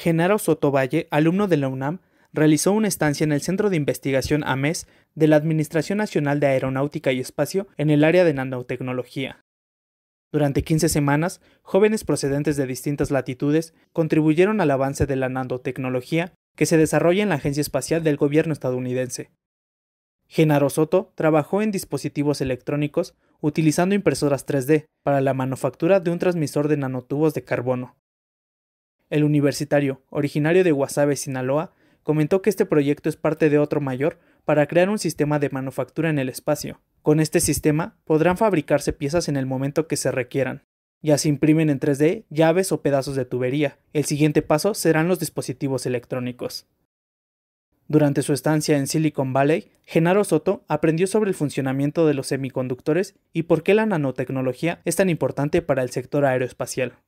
Genaro Soto Valle, alumno de la UNAM, realizó una estancia en el Centro de Investigación AMES de la Administración Nacional de Aeronáutica y Espacio en el área de nanotecnología. Durante 15 semanas, jóvenes procedentes de distintas latitudes contribuyeron al avance de la nanotecnología que se desarrolla en la Agencia Espacial del Gobierno estadounidense. Genaro Soto trabajó en dispositivos electrónicos utilizando impresoras 3D para la manufactura de un transmisor de nanotubos de carbono. El universitario, originario de Guasave, Sinaloa, comentó que este proyecto es parte de otro mayor para crear un sistema de manufactura en el espacio. Con este sistema podrán fabricarse piezas en el momento que se requieran. Ya se imprimen en 3D llaves o pedazos de tubería. El siguiente paso serán los dispositivos electrónicos. Durante su estancia en Silicon Valley, Genaro Soto aprendió sobre el funcionamiento de los semiconductores y por qué la nanotecnología es tan importante para el sector aeroespacial.